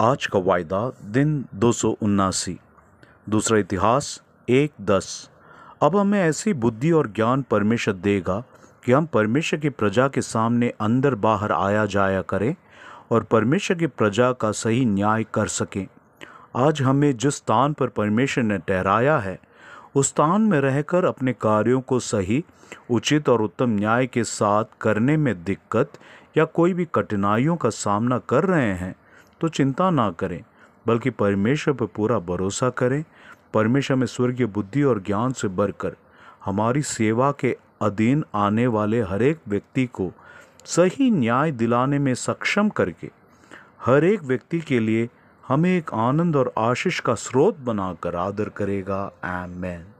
आज का वायदा दिन दो दूसरा इतिहास एक दस अब हमें ऐसी बुद्धि और ज्ञान परमेश्वर देगा कि हम परमेश्वर की प्रजा के सामने अंदर बाहर आया जाया करें और परमेश्वर की प्रजा का सही न्याय कर सकें आज हमें जिस स्थान पर परमेश्वर ने ठहराया है उस स्थान में रहकर अपने कार्यों को सही उचित और उत्तम न्याय के साथ करने में दिक्कत या कोई भी कठिनाइयों का सामना कर रहे हैं तो चिंता ना करें बल्कि परमेश्वर पर पूरा भरोसा करें परमेश्वर में स्वर्गीय बुद्धि और ज्ञान से बढ़कर हमारी सेवा के अधीन आने वाले हर एक व्यक्ति को सही न्याय दिलाने में सक्षम करके हर एक व्यक्ति के लिए हमें एक आनंद और आशीष का स्रोत बनाकर आदर करेगा एम मैन